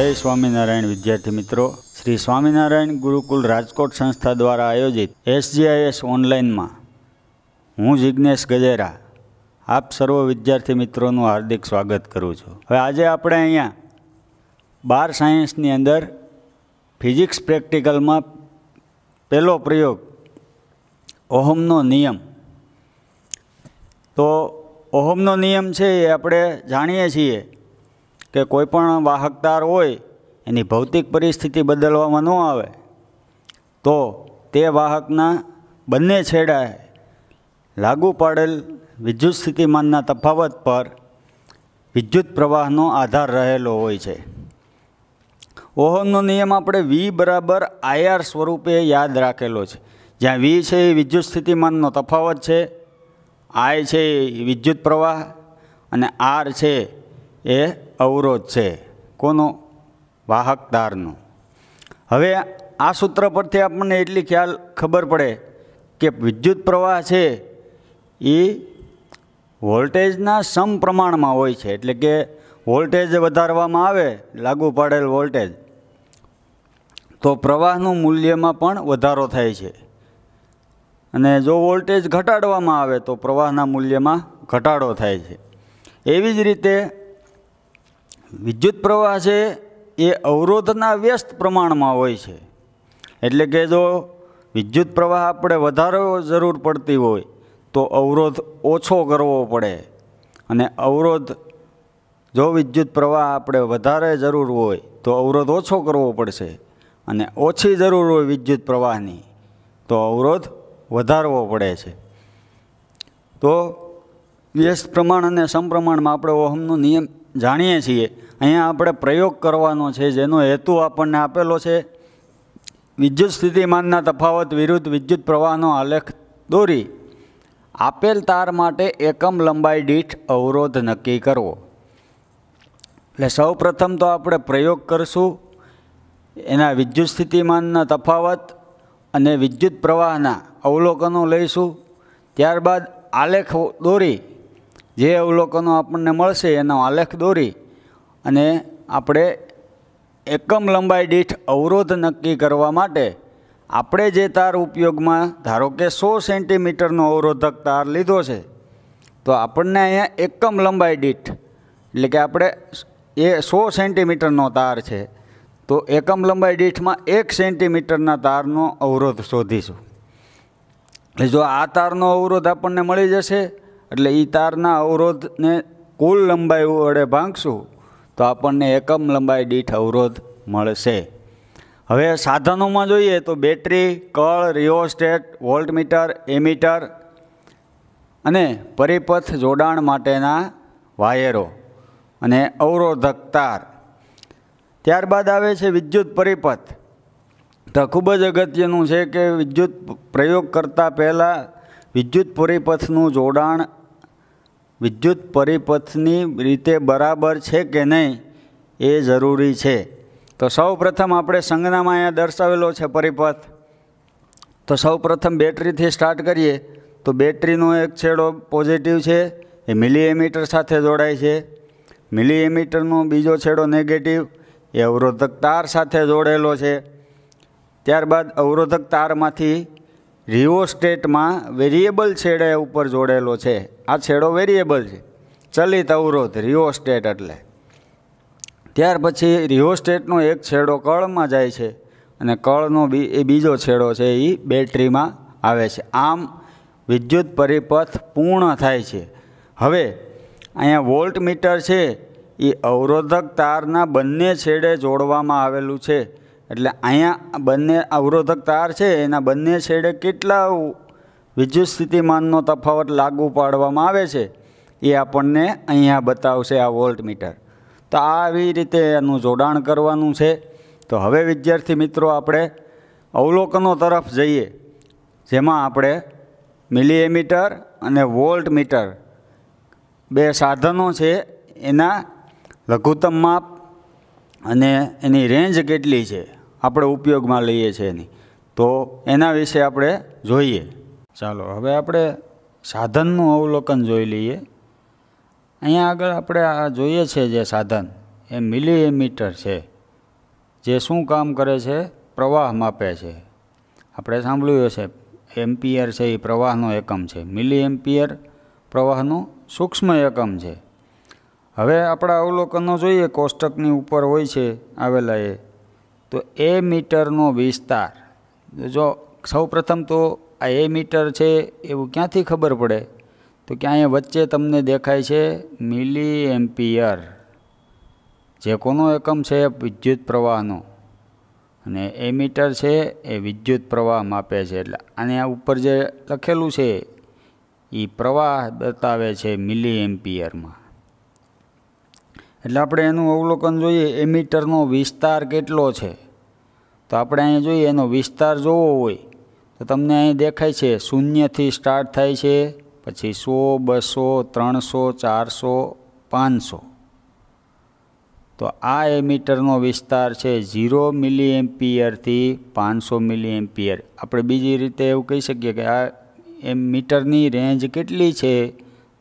જય સ્વામિનારાયણ વિદ્યાર્થી મિત્રો શ્રી સ્વામિનારાયણ ગુરુકુલ રાજકોટ સંસ્થા દ્વારા આયોજિત એસજીઆઈએસ ઓનલાઈનમાં હું જિજ્ઞેશ ગજેરા આપ સર્વ વિદ્યાર્થી મિત્રોનું હાર્દિક સ્વાગત કરું છું હવે આજે આપણે અહીંયા બાર સાયન્સની અંદર ફિઝિક્સ પ્રેક્ટિકલમાં પહેલો પ્રયોગ ઓહમનો નિયમ તો ઓહમનો નિયમ છે એ આપણે જાણીએ છીએ કે કોઈપણ વાહક તાર હોય એની ભૌતિક પરિસ્થિતિ બદલવામાં ન આવે તો તે વાહકના બંને છેડાએ લાગુ પાડેલ વિદ્યુત સ્થિતિમાનના તફાવત પર વિદ્યુત પ્રવાહનો આધાર રહેલો હોય છે ઓહમનો નિયમ આપણે વી બરાબર આઈઆર સ્વરૂપે યાદ રાખેલો છે જ્યાં વી છે એ વિદ્યુત સ્થિતિમાનનો તફાવત છે આઈ છે એ વિદ્યુત પ્રવાહ અને આર છે એ અવરોધ છે કોનો વાહકદારનો હવે આ સૂત્ર પરથી આપણને એટલી ખ્યાલ ખબર પડે કે વિદ્યુત પ્રવાહ છે એ વોલ્ટેજના સમપ્રમાણમાં હોય છે એટલે કે વોલ્ટેજ વધારવામાં આવે લાગુ પાડેલ વોલ્ટેજ તો પ્રવાહનું મૂલ્યમાં પણ વધારો થાય છે અને જો વોલ્ટેજ ઘટાડવામાં આવે તો પ્રવાહના મૂલ્યમાં ઘટાડો થાય છે એવી જ રીતે વિદ્યુત પ્રવાહ છે એ અવરોધના વ્યસ્ત પ્રમાણમાં હોય છે એટલે કે જો વિદ્યુત પ્રવાહ આપણે વધારે જરૂર પડતી હોય તો અવરોધ ઓછો કરવો પડે અને અવરોધ જો વિદ્યુત પ્રવાહ આપણે વધારે જરૂર હોય તો અવરોધ ઓછો કરવો પડશે અને ઓછી જરૂર હોય વિદ્યુત પ્રવાહની તો અવરોધ વધારવો પડે છે તો વ્યસ્ત પ્રમાણ અને સમપ્રમાણમાં આપણે ઓહમનો નિયમ જાણીએ છીએ અહીંયા આપણે પ્રયોગ કરવાનો છે જેનો હેતુ આપણને આપેલો છે વિદ્યુત સ્થિતિમાનના તફાવત વિરુદ્ધ વિદ્યુત પ્રવાહનો આલેખ દોરી આપેલ તાર માટે એકમ લંબાઈ દીઠ અવરોધ નક્કી કરવો એટલે સૌ પ્રથમ તો આપણે પ્રયોગ કરશું એના વિદ્યુત સ્થિતિમાનના તફાવત અને વિદ્યુત પ્રવાહના અવલોકનો લઈશું ત્યારબાદ આલેખ દોરી જે અવલોકનો આપણને મળશે એનો આલેખ દોરી અને આપણે એકમ લંબાઈ દીઠ અવરોધ નક્કી કરવા માટે આપણે જે તાર ઉપયોગમાં ધારો કે સો સેન્ટીમીટરનો અવરોધક તાર લીધો છે તો આપણને અહીંયા એકમ લંબાઈ દીઠ એટલે કે આપણે એ સો સેન્ટીમીટરનો તાર છે તો એકમ લંબાઈ દીઠમાં એક સેન્ટીમીટરના તારનો અવરોધ શોધીશું એટલે જો આ તારનો અવરોધ આપણને મળી જશે એટલે એ તારના અવરોધને કુલ લંબાઈ વડે ભાંગશું તો આપણને એકમ લંબાઈ દીઠ અવરોધ મળશે હવે સાધનોમાં જોઈએ તો બેટરી કળ રિયોસ્ટેટ વોલ્ટમીટર એમીટર અને પરિપથ જોડાણ માટેના વાયરો અને અવરોધક તાર ત્યારબાદ આવે છે વિદ્યુત પરિપથ તો ખૂબ જ અગત્યનું છે કે વિદ્યુત પ્રયોગ કરતાં પહેલાં વિદ્યુત પરિપથનું જોડાણ વિદ્યુત પરિપથની રીતે બરાબર છે કે નહીં એ જરૂરી છે તો સૌ પ્રથમ આપણે સંજ્ઞામાં અહીંયા દર્શાવેલો છે પરિપથ તો સૌ પ્રથમ બેટરીથી સ્ટાર્ટ કરીએ તો બેટરીનો એક છેડો પોઝિટિવ છે એ મિલી સાથે જોડાય છે મિલી બીજો છેડો નેગેટિવ એ અવરોધક તાર સાથે જોડેલો છે ત્યારબાદ અવરોધક તારમાંથી સ્ટેટમાં વેરિયેબલ છેડે ઉપર જોડેલો છે આ છેડો વેરિયેબલ છે ચલિત અવરોધ સ્ટેટ એટલે ત્યાર પછી સ્ટેટનો એક છેડો કળમાં જાય છે અને કળનો બી એ બીજો છેડો છે એ બેટરીમાં આવે છે આમ વિદ્યુત પરિપથ પૂર્ણ થાય છે હવે અહીંયા વોલ્ટ મીટર છે એ અવરોધક તારના બંને છેડે જોડવામાં આવેલું છે એટલે અહીંયા બંને અવરોધક તાર છે એના બંને છેડે કેટલા વિદ્યુત સ્થિતિમાનનો તફાવત લાગુ પાડવામાં આવે છે એ આપણને અહીંયા બતાવશે આ વોલ્ટમીટર તો આવી રીતે એનું જોડાણ કરવાનું છે તો હવે વિદ્યાર્થી મિત્રો આપણે અવલોકનો તરફ જઈએ જેમાં આપણે મિલીએમીટર અને વોલ્ટમીટર બે સાધનો છે એના લઘુત્તમ માપ અને એની રેન્જ કેટલી છે આપણે ઉપયોગમાં લઈએ છીએ એની તો એના વિશે આપણે જોઈએ ચાલો હવે આપણે સાધનનું અવલોકન જોઈ લઈએ અહીંયા આગળ આપણે આ જોઈએ છે જે સાધન એ મિલીમીટર છે જે શું કામ કરે છે પ્રવાહ માપે છે આપણે સાંભળ્યું હશે એમ્પિયર છે એ પ્રવાહનો એકમ છે મિલી એમ્પિયર પ્રવાહનો સૂક્ષ્મ એકમ છે હવે આપણા અવલોકનો જોઈએ કોષ્ટકની ઉપર હોય છે આવેલા એ તો એ મીટરનો વિસ્તાર જો સૌપ્રથમ તો આ એ મીટર છે એવું ક્યાંથી ખબર પડે તો કે અહીંયા વચ્ચે તમને દેખાય છે મિલી એમ્પિયર જે કોનો એકમ છે વિદ્યુત પ્રવાહનો અને એ મીટર છે એ વિદ્યુત પ્રવાહ માપે છે એટલે અને આ ઉપર જે લખેલું છે એ પ્રવાહ બતાવે છે મિલી એમ્પિયરમાં એટલે આપણે એનું અવલોકન જોઈએ એમીટરનો વિસ્તાર કેટલો છે તો આપણે અહીંયા જોઈએ એનો વિસ્તાર જોવો હોય તો તમને અહીં દેખાય છે શૂન્યથી સ્ટાર્ટ થાય છે પછી સો બસો ત્રણસો ચારસો પાંચસો તો આ એમીટરનો વિસ્તાર છે ઝીરો મિલી એમ્પિયરથી પાંચસો મિલી એમ્પિયર આપણે બીજી રીતે એવું કહી શકીએ કે આ એમ મીટરની રેન્જ કેટલી છે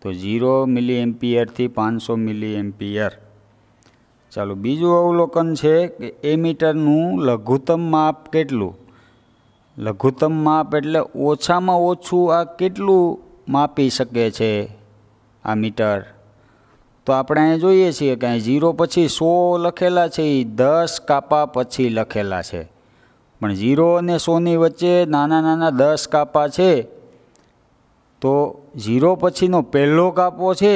તો ઝીરો મિલી એમ્પિયરથી પાંચસો મિલી એમ્પિયર ચાલો બીજું અવલોકન છે કે એ મીટરનું લઘુત્તમ માપ કેટલું લઘુત્તમ માપ એટલે ઓછામાં ઓછું આ કેટલું માપી શકે છે આ મીટર તો આપણે અહીંયા જોઈએ છીએ કે અહીં ઝીરો પછી સો લખેલા છે એ દસ કાપા પછી લખેલા છે પણ ઝીરો અને સોની વચ્ચે નાના નાના દસ કાપા છે તો ઝીરો પછીનો પહેલો કાપો છે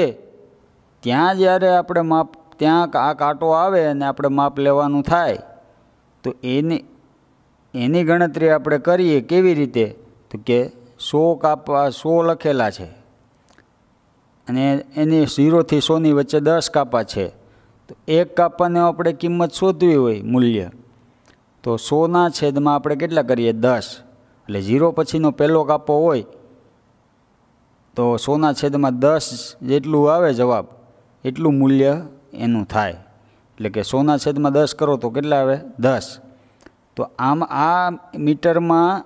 ત્યાં જ્યારે આપણે માપ ત્યાં આ કાંટો આવે અને આપણે માપ લેવાનું થાય તો એની એની ગણતરી આપણે કરીએ કેવી રીતે તો કે સો કાપા સો લખેલા છે અને એની ઝીરોથી સોની વચ્ચે દસ કાપા છે તો એક કાપાને આપણે કિંમત શોધવી હોય મૂલ્ય તો સોના છેદમાં આપણે કેટલા કરીએ દસ એટલે ઝીરો પછીનો પહેલો કાપો હોય તો સોના છેદમાં દસ જેટલું આવે જવાબ એટલું મૂલ્ય એનું થાય એટલે કે સોના છેદમાં દસ કરો તો કેટલા આવે દસ તો આમ આ મીટરમાં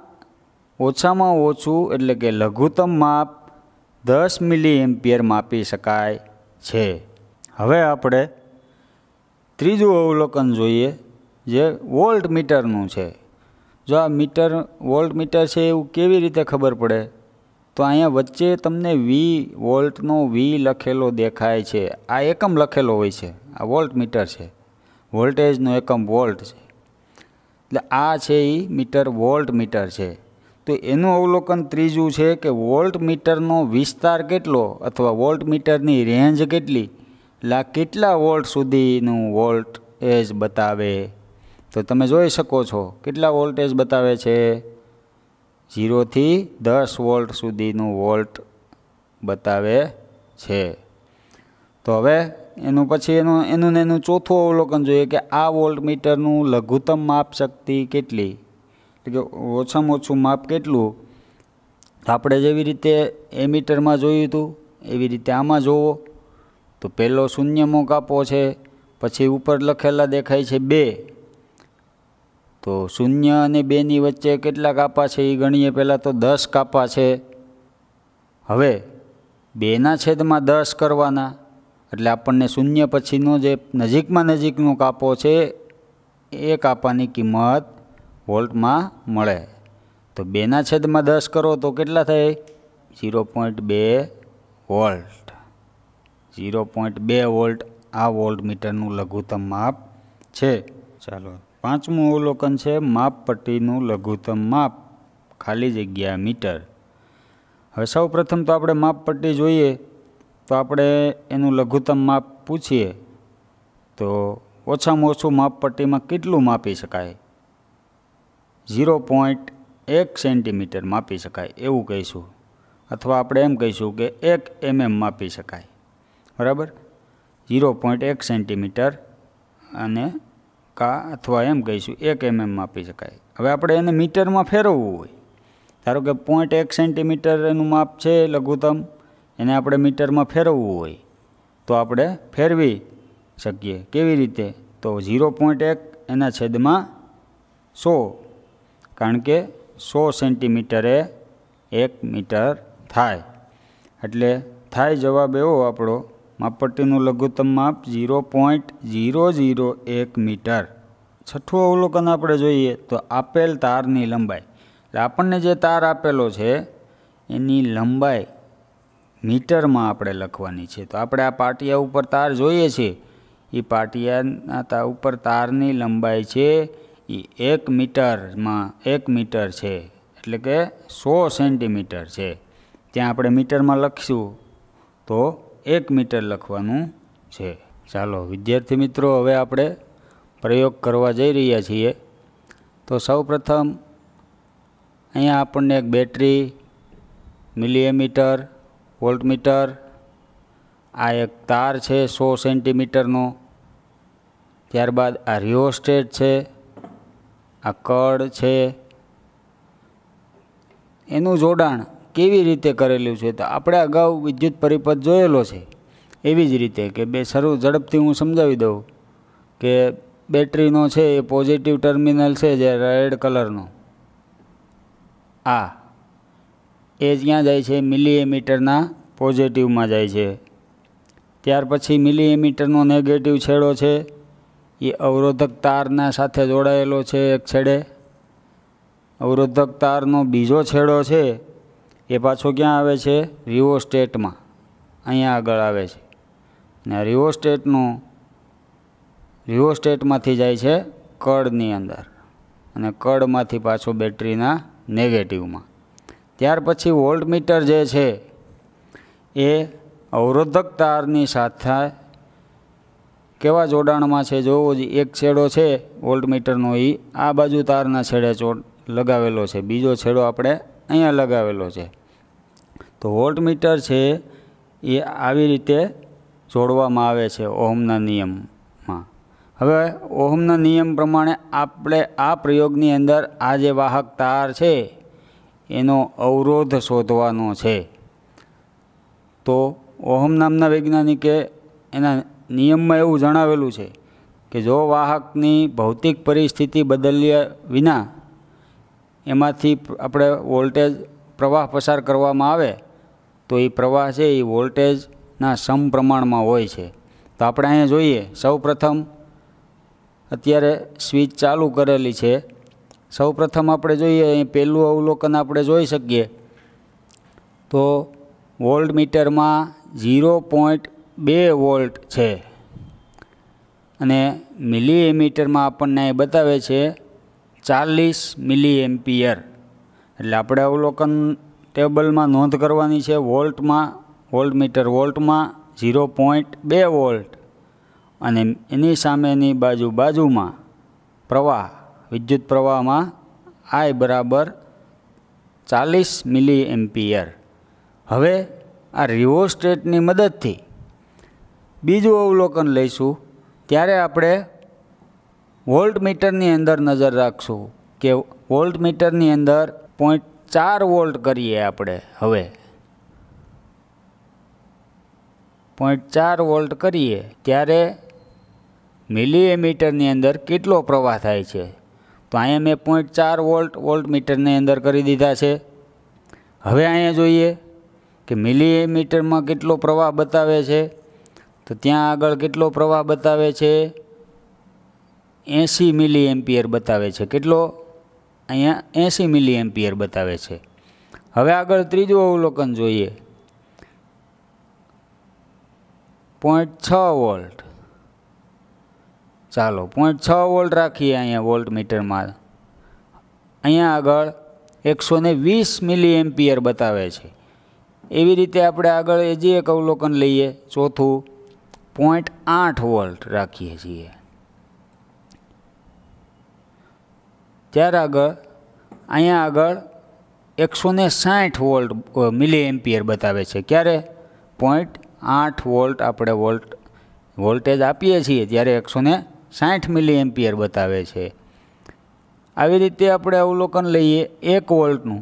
ઓછામાં ઓછું એટલે કે લઘુત્તમ માપ દસ મિલી એમ્પિયર માપી શકાય છે હવે આપણે ત્રીજું અવલોકન જોઈએ જે વોલ્ટ મીટરનું છે જો આ મીટર વોલ્ટ મીટર છે એવું કેવી રીતે ખબર પડે તો અહીંયા વચ્ચે તમને વી વોલ્ટનો વી લખેલો દેખાય છે આ એકમ લખેલો હોય છે આ વોલ્ટ મીટર છે વોલ્ટેજનો એકમ વોલ્ટ છે એટલે આ છે એ મીટર વોલ્ટ મીટર છે તો એનું અવલોકન ત્રીજું છે કે વોલ્ટ મીટરનો વિસ્તાર કેટલો અથવા વોલ્ટ મીટરની રેન્જ કેટલી એટલે આ કેટલા વોલ્ટ સુધીનું વોલ્ટેજ બતાવે તો તમે જોઈ શકો છો કેટલા વોલ્ટેજ બતાવે છે ઝીરોથી દસ વોલ્ટ સુધીનું વોલ્ટ બતાવે છે તો હવે એનું પછી એનું એનું એનું ચોથું અવલોકન જોઈએ કે આ વોલ્ટ મીટરનું લઘુત્તમ માપ શક્તિ કેટલી એટલે કે ઓછામાં ઓછું માપ કેટલું તો આપણે જેવી રીતે એ મીટરમાં જોયું હતું એવી રીતે આમાં જોવો તો પહેલો શૂન્ય મોક છે પછી ઉપર લખેલા દેખાય છે બે તો શૂન્ય અને બેની વચ્ચે કેટલા કાપા છે એ ગણીએ પહેલાં તો દસ કાપા છે હવે બેના છેદમાં દસ કરવાના એટલે આપણને શૂન્ય પછીનો જે નજીકમાં નજીકનો કાપો છે એ કાપાની કિંમત વોલ્ટમાં મળે તો બેના છેદમાં દસ કરો તો કેટલા થાય ઝીરો પોઈન્ટ બે વોલ્ટ ઝીરો પોઈન્ટ બે વોલ્ટ આ વોલ્ટ મીટરનું લઘુત્તમ માપ છે ચાલો પાંચમું અવલોકન છે માપપટ્ટીનું લઘુત્તમ માપ ખાલી જગ્યા મીટર હવે સૌ પ્રથમ તો આપણે માપપટ્ટી જોઈએ તો આપણે એનું લઘુત્તમ માપ પૂછીએ તો ઓછામાં ઓછું માપપટ્ટીમાં કેટલું માપી શકાય ઝીરો પોઈન્ટ એક સેન્ટીમીટર માપી શકાય એવું કહીશું અથવા આપણે એમ કહીશું કે એક એમએમ માપી શકાય બરાબર ઝીરો પોઈન્ટ એક સેન્ટીમીટર અને કા અથવા એમ કહીશું એક એમએમ માપી શકાય હવે આપણે એને મીટરમાં ફેરવવું હોય ધારો કે પોઈન્ટ એક સેન્ટીમીટર એનું માપ છે લઘુત્તમ એને આપણે મીટરમાં ફેરવવું હોય તો આપણે ફેરવી શકીએ કેવી રીતે તો ઝીરો પોઈન્ટ એક એના છેદમાં સો કારણ કે સો સેન્ટીમીટરે એક મીટર થાય એટલે થાય જવાબ એવો આપણો માપટ્ટીનું લઘુત્તમ માપ ઝીરો પોઈન્ટ ઝીરો ઝીરો એક મીટર છઠ્ઠું અવલોકન આપણે જોઈએ તો આપેલ તારની લંબાઈ એટલે આપણને જે તાર આપેલો છે એની લંબાઈ મીટરમાં આપણે લખવાની છે તો આપણે આ પાટિયા ઉપર તાર જોઈએ છે એ પાટિયાના તા ઉપર તારની લંબાઈ છે એ એક મીટરમાં એક મીટર છે એટલે કે સો સેન્ટીમીટર છે ત્યાં આપણે મીટરમાં લખીશું તો એક મીટર લખવાનું છે ચાલો વિદ્યાર્થી મિત્રો હવે આપણે પ્રયોગ કરવા જઈ રહ્યા છીએ તો સૌપ્રથમ અહીંયા આપણને એક બેટરી મિલિએમીટર વોલ્ટમીટર આ એક તાર છે સો સેન્ટીમીટરનો ત્યારબાદ આ રિયોસ્ટેટ છે આ કડ છે એનું જોડાણ કેવી રીતે કરેલું છે તો આપણે અગાઉ વિદ્યુત પરિપથ જોયેલો છે એવી જ રીતે કે બે શરૂ ઝડપથી હું સમજાવી દઉં કે બેટરીનો છે એ પોઝિટિવ ટર્મિનલ છે જે રેડ કલરનો આ એ જ્યાં જાય છે મિલીએમીટરના પોઝિટિવમાં જાય છે ત્યાર પછી મિલીએમીટરનો નેગેટિવ છેડો છે એ અવરોધક તારના સાથે જોડાયેલો છે એક છેડે અવરોધક તારનો બીજો છેડો છે એ પાછો ક્યાં આવે છે રિવો સ્ટેટમાં અહીંયા આગળ આવે છે ને રિવો સ્ટેટનું રિવો સ્ટેટમાંથી જાય છે કડની અંદર અને કડમાંથી પાછો બેટરીના નેગેટિવમાં ત્યાર પછી વોલ્ટમીટર જે છે એ અવરોધક તારની સાથે કેવા જોડાણમાં છે જોવો જ એક છેડો છે વોલ્ટમીટરનો એ આ બાજુ તારના છેડે ચો લગાવેલો છે બીજો છેડો આપણે અહીંયા લગાવેલો છે તો વોલ્ટમીટર છે એ આવી રીતે જોડવામાં આવે છે ઓહમના નિયમમાં હવે ઓહમના નિયમ પ્રમાણે આપણે આ પ્રયોગની અંદર આ જે વાહક તાર છે એનો અવરોધ શોધવાનો છે તો ઓહમ નામના વૈજ્ઞાનિકે એના નિયમમાં એવું જણાવેલું છે કે જો વાહકની ભૌતિક પરિસ્થિતિ બદલ્યા વિના એમાંથી આપણે વોલ્ટેજ પ્રવાહ પસાર કરવામાં આવે તો એ પ્રવાહ છે એ વોલ્ટેજના સમપ્રમાણમાં હોય છે તો આપણે અહીંયા જોઈએ સૌપ્રથમ અત્યારે સ્વિચ ચાલુ કરેલી છે સૌપ્રથમ આપણે જોઈએ અહીં પહેલું અવલોકન આપણે જોઈ શકીએ તો વોલ્ટ મીટરમાં ઝીરો પોઈન્ટ બે વોલ્ટ છે અને મિલી એમીટરમાં આપણને એ બતાવે છે ચાલીસ મિલી એમ્પિયર એટલે આપણે અવલોકન ટેબલમાં નોંધ કરવાની છે વોલ્ટમાં વોલ્ટ મીટર વોલ્ટમાં ઝીરો પોઈન્ટ બે વોલ્ટ અને એની સામેની બાજુ બાજુમાં પ્રવાહ વિદ્યુત પ્રવાહમાં આય બરાબર ચાલીસ મિલી એમ્પિયર હવે આ રિવોસ્ટેટની મદદથી બીજું અવલોકન લઈશું ત્યારે આપણે વોલ્ટમીટરની અંદર નજર રાખશું કે વોલ્ટમીટરની અંદર પોઈન્ટ ચાર વોલ્ટ કરીએ આપણે હવે પોઈન્ટ ચાર વોલ્ટ કરીએ ત્યારે મિલીએમીટરની અંદર કેટલો પ્રવાહ થાય છે તો અહીંયા મેં પોઈન્ટ ચાર વોલ્ટ વોલ્ટમીટરની અંદર કરી દીધા છે હવે અહીંયા જોઈએ કે મિલીએમીટરમાં કેટલો પ્રવાહ બતાવે છે તો ત્યાં આગળ કેટલો પ્રવાહ બતાવે છે એંસી મિલી એમ્પિયર બતાવે છે કેટલો અહીંયા એંસી મિલી એમ્પિયર બતાવે છે હવે આગળ ત્રીજું અવલોકન જોઈએ પોઈન્ટ છ વોલ્ટ ચાલો પોઈન્ટ છ વોલ્ટ રાખીએ અહીંયા વોલ્ટ મીટરમાં અહીંયા આગળ એકસો ને વીસ મિલી એમ્પિયર બતાવે છે એવી રીતે આપણે આગળ જે એક અવલોકન લઈએ ચોથું પોઈન્ટ આઠ વોલ્ટ રાખીએ છીએ ત્યાર આગળ અહીંયા આગળ એકસો ને સાઠ વોલ્ટ મિલી એમ્પિયર બતાવે છે ક્યારે પોઈન્ટ આઠ વોલ્ટ આપણે વોલ્ટ વોલ્ટેજ આપીએ છીએ ત્યારે એકસો ને સાઠ મિલી એમ્પિયર બતાવે છે આવી રીતે આપણે અવલોકન લઈએ એક વોલ્ટનું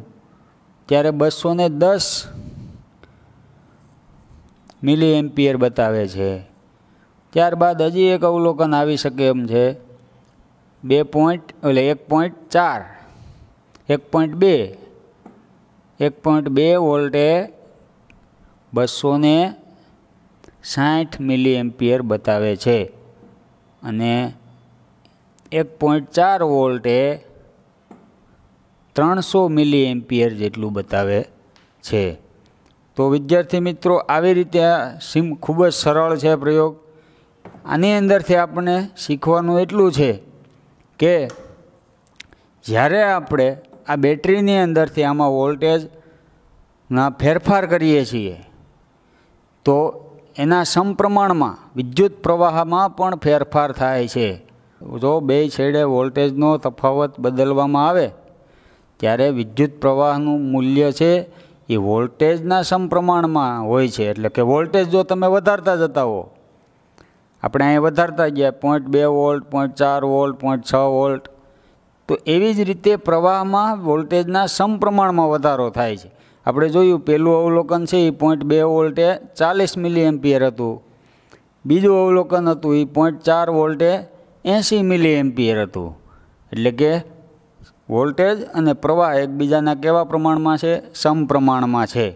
ત્યારે બસો ને દસ મિલી એમ્પિયર બતાવે છે ત્યારબાદ હજી એક અવલોકન આવી શકે એમ છે બે પોઈન્ટ એટલે એક પોઈન્ટ ચાર એક પોઈન્ટ બે એક પોઈન્ટ બે વોલ્ટે બસો ને સાઠ મિલી એમ્પિયર બતાવે છે અને એક પોઈન્ટ ચાર વોલ્ટે ત્રણસો મિલી એમ્પિયર જેટલું બતાવે છે તો વિદ્યાર્થી મિત્રો આવી રીતે આ સીમ ખૂબ જ સરળ છે પ્રયોગ આની અંદરથી આપણે શીખવાનું એટલું છે કે જ્યારે આપણે આ બેટરીની અંદરથી આમાં વોલ્ટેજના ફેરફાર કરીએ છીએ તો એના સમપ્રમાણમાં વિદ્યુત પ્રવાહમાં પણ ફેરફાર થાય છે જો બે છેડે વોલ્ટેજનો તફાવત બદલવામાં આવે ત્યારે વિદ્યુત પ્રવાહનું મૂલ્ય છે એ વોલ્ટેજના સમપ્રમાણમાં હોય છે એટલે કે વોલ્ટેજ જો તમે વધારતા જતા હો આપણે અહીં વધારતા ગયા પોઈન્ટ બે વોલ્ટ પોઈન્ટ ચાર વોલ્ટ પોઈન્ટ છ વોલ્ટ તો એવી જ રીતે પ્રવાહમાં વોલ્ટેજના સમપ્રમાણમાં વધારો થાય છે આપણે જોયું પહેલું અવલોકન છે એ પોઈન્ટ બે વોલ્ટે ચાલીસ મિલી એમ્પિયર હતું બીજું અવલોકન હતું એ પોઈન્ટ ચાર વોલ્ટે એંસી મિલી એમ્પિયર હતું એટલે કે વોલ્ટેજ અને પ્રવાહ એકબીજાના કેવા પ્રમાણમાં છે સમપ્રમાણમાં છે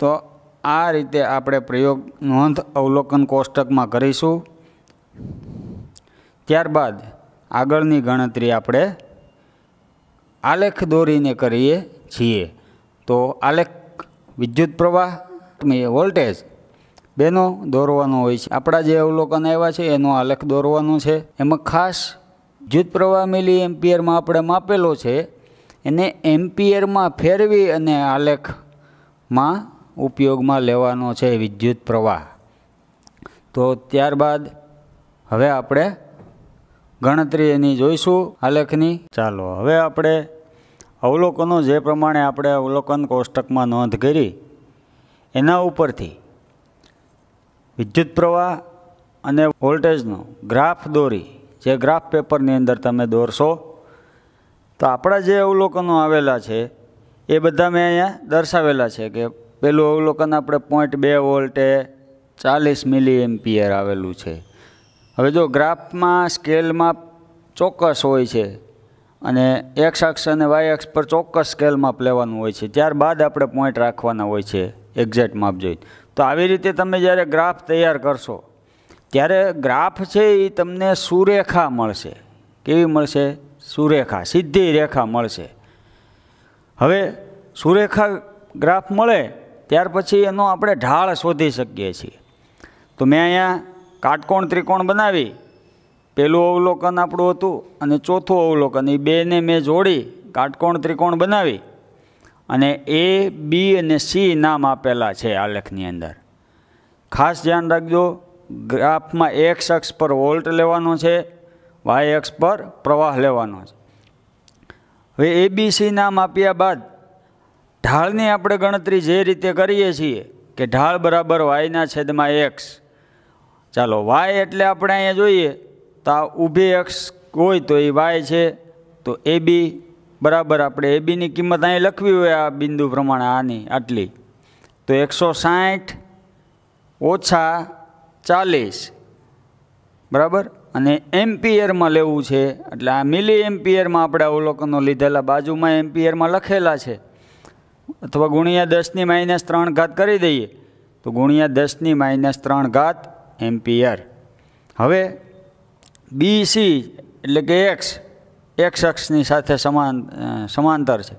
તો આ રીતે આપણે પ્રયોગ નોંધ અવલોકન કોષ્ટકમાં કરીશું ત્યારબાદ આગળની ગણતરી આપણે આલેખ દોરીને કરીએ છીએ તો આલેખ વિદ્યુત પ્રવાહ વોલ્ટેજ બેનો દોરવાનો હોય છે આપણા જે અવલોકન આવ્યા છે એનો આલેખ દોરવાનો છે એમાં ખાસ વિદ્યુત પ્રવાહ મિલી એમ્પિયરમાં આપણે માપેલો છે એને એમ્પિયરમાં ફેરવી અને આલેખમાં ઉપયોગમાં લેવાનો છે વિદ્યુત પ્રવાહ તો ત્યારબાદ હવે આપણે ગણતરી એની જોઈશું આલેખની ચાલો હવે આપણે અવલોકનો જે પ્રમાણે આપણે અવલોકન કોષ્ટકમાં નોંધ કરી એના ઉપરથી વિદ્યુત પ્રવાહ અને વોલ્ટેજનો ગ્રાફ દોરી જે ગ્રાફ પેપરની અંદર તમે દોરશો તો આપણા જે અવલોકનો આવેલા છે એ બધા મેં અહીંયા દર્શાવેલા છે કે પેલું અવલોકન આપણે પોઈન્ટ બે વોલ્ટે ચાલીસ મિલી એમ્પિયર આવેલું છે હવે જો ગ્રાફમાં સ્કેલમાં ચોક્કસ હોય છે અને એક્સ અક્ષ અને વાય અક્ષ પર ચોક્કસ સ્કેલ માપ લેવાનું હોય છે ત્યારબાદ આપણે પોઈન્ટ રાખવાના હોય છે એક્ઝેક્ટ માપ જોઈ તો આવી રીતે તમે જ્યારે ગ્રાફ તૈયાર કરશો ત્યારે ગ્રાફ છે એ તમને સુરેખા મળશે કેવી મળશે સુરેખા સીધી રેખા મળશે હવે સુરેખા ગ્રાફ મળે ત્યાર પછી એનો આપણે ઢાળ શોધી શકીએ છીએ તો મેં અહીંયા કાટકોણ ત્રિકોણ બનાવી પહેલું અવલોકન આપણું હતું અને ચોથું અવલોકન એ બેને મેં જોડી કાટકોણ ત્રિકોણ બનાવી અને એ બી અને સી નામ આપેલા છે આલેખની અંદર ખાસ ધ્યાન રાખજો ગ્રાફમાં એક્સ અક્ષ પર વોલ્ટ લેવાનો છે વાય અક્ષ પર પ્રવાહ લેવાનો છે હવે એ બી સી નામ આપ્યા બાદ ઢાળની આપણે ગણતરી જે રીતે કરીએ છીએ કે ઢાળ બરાબર વાયના છેદમાં એક્સ ચાલો વાય એટલે આપણે અહીંયા જોઈએ તો આ ઊભી એક્સ હોય તો એ વાય છે તો એ બી બરાબર આપણે એ બીની કિંમત અહીં લખવી હોય આ બિંદુ પ્રમાણે આની આટલી તો એકસો સાઠ ઓછા ચાલીસ બરાબર અને એમ્પિયરમાં લેવું છે એટલે આ મિલી એમ્પિયરમાં આપણે અવલોકનો લીધેલા બાજુમાં એમ્પિયરમાં લખેલા છે અથવા ગુણ્યા દસની માઇનસ ત્રણ ઘાત કરી દઈએ તો ગુણ્યા દસની માઇનસ ત્રણ ઘાત એમ્પિયર હવે બી સી એટલે કે એક્સ એક્સ અક્ષની સાથે સમાન સમાંતર છે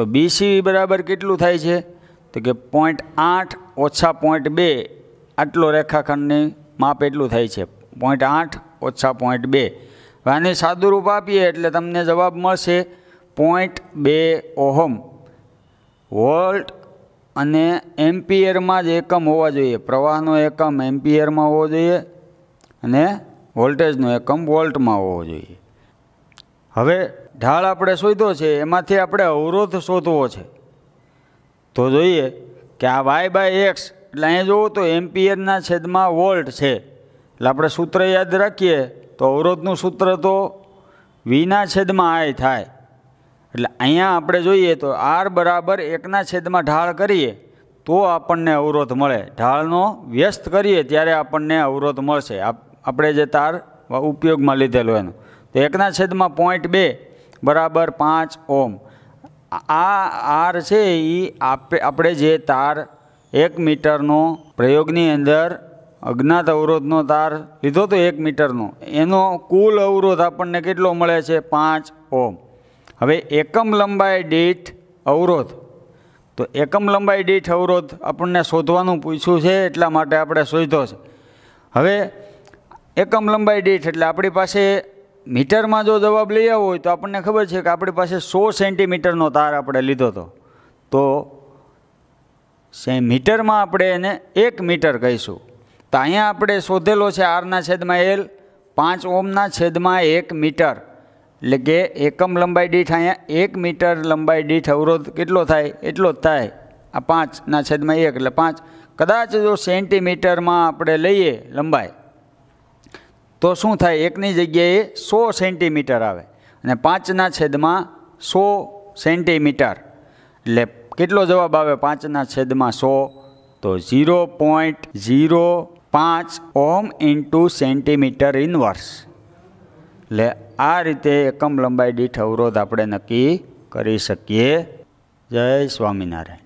તો બીસી બરાબર કેટલું થાય છે તો કે પોઈન્ટ આઠ ઓછા પોઈન્ટ બે આટલો રેખાખંડની માપ એટલું થાય છે પોઈન્ટ આઠ ઓછા પોઈન્ટ બે આને સાદુરૂપ આપીએ એટલે તમને જવાબ મળશે પોઈન્ટ બે ઓહમ વોલ્ટ અને એમ્પિયરમાં જ એકમ હોવા જોઈએ પ્રવાહનો એકમ એમ્પિયરમાં હોવો જોઈએ અને વોલ્ટેજનો એકમ વોલ્ટમાં હોવો જોઈએ હવે ઢાળ આપણે શોધ્યો છે એમાંથી આપણે અવરોધ શોધવો છે તો જોઈએ કે આ વાય બાય એક્સ એટલે અહીંયા જુઓ તો એમ્પિયરના છેદમાં વોલ્ટ છે એટલે આપણે સૂત્ર યાદ રાખીએ તો અવરોધનું સૂત્ર તો વીના છેદમાં આય થાય એટલે અહીંયા આપણે જોઈએ તો આર બરાબર એકના છેદમાં ઢાળ કરીએ તો આપણને અવરોધ મળે ઢાળનો વ્યસ્ત કરીએ ત્યારે આપણને અવરોધ મળશે આપણે જે તાર ઉપયોગમાં લીધેલો એનો તો એકના છેદમાં પોઈન્ટ બે બરાબર પાંચ ઓમ આ આર છે એ આપણે જે તાર એક મીટરનો પ્રયોગની અંદર અજ્ઞાત અવરોધનો તાર લીધો તો એક મીટરનો એનો કુલ અવરોધ આપણને કેટલો મળે છે પાંચ ઓમ હવે એકમ લંબાઈ દીઠ અવરોધ તો એકમ લંબાઈ દીઠ અવરોધ આપણને શોધવાનું પૂછ્યું છે એટલા માટે આપણે શોધ્યો છે હવે એકમ લંબાઈ દીઠ એટલે આપણી પાસે મીટરમાં જો જવાબ લઈ આવ્યો હોય તો આપણને ખબર છે કે આપણી પાસે સો સેન્ટીમીટરનો તાર આપણે લીધો હતો તો મીટરમાં આપણે એને એક મીટર કહીશું તો અહીંયા આપણે શોધેલો છે આરના છેદમાં એલ પાંચ ઓમના છેદમાં એક મીટર એટલે કે એકમ લંબાઈ દીઠ અહીંયા એક મીટર લંબાઈ દીઠ અવરોધ કેટલો થાય એટલો જ થાય આ પાંચના છેદમાં એક એટલે પાંચ કદાચ જો સેન્ટીમીટરમાં આપણે લઈએ લંબાઈ તો શું થાય એકની જગ્યાએ સો સેન્ટીમીટર આવે અને પાંચના છેદમાં સો સેન્ટીમીટર એટલે કેટલો જવાબ આવે પાંચના છેદમાં સો તો ઝીરો પોઈન્ટ ઝીરો પાંચ ઓમ ઇન્ટુ સેન્ટીમીટર ઇનવર્સ એટલે આ રીતે એકમ લંબાઈ દીઠ અવરોધ આપણે નક્કી કરી શકીએ જય સ્વામિનારાયણ